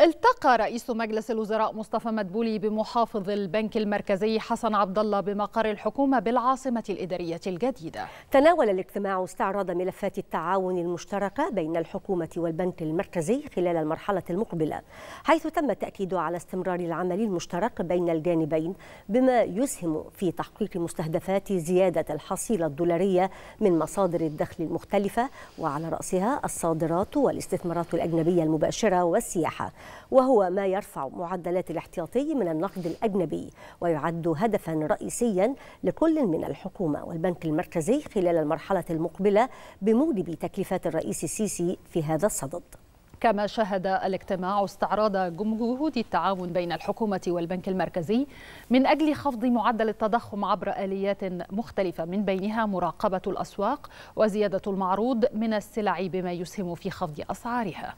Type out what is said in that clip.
التقى رئيس مجلس الوزراء مصطفى مدبولي بمحافظ البنك المركزي حسن عبد الله بمقر الحكومه بالعاصمه الاداريه الجديده. تناول الاجتماع استعراض ملفات التعاون المشتركه بين الحكومه والبنك المركزي خلال المرحله المقبله، حيث تم التاكيد على استمرار العمل المشترك بين الجانبين بما يسهم في تحقيق مستهدفات زياده الحصيله الدولاريه من مصادر الدخل المختلفه وعلى راسها الصادرات والاستثمارات الاجنبيه المباشره والسياحه. وهو ما يرفع معدلات الاحتياطي من النقد الأجنبي ويعد هدفا رئيسيا لكل من الحكومة والبنك المركزي خلال المرحلة المقبلة بموجب تكليفات الرئيس السيسي في هذا الصدد كما شهد الاجتماع استعراض جهود التعاون بين الحكومة والبنك المركزي من أجل خفض معدل التضخم عبر آليات مختلفة من بينها مراقبة الأسواق وزيادة المعروض من السلع بما يسهم في خفض أسعارها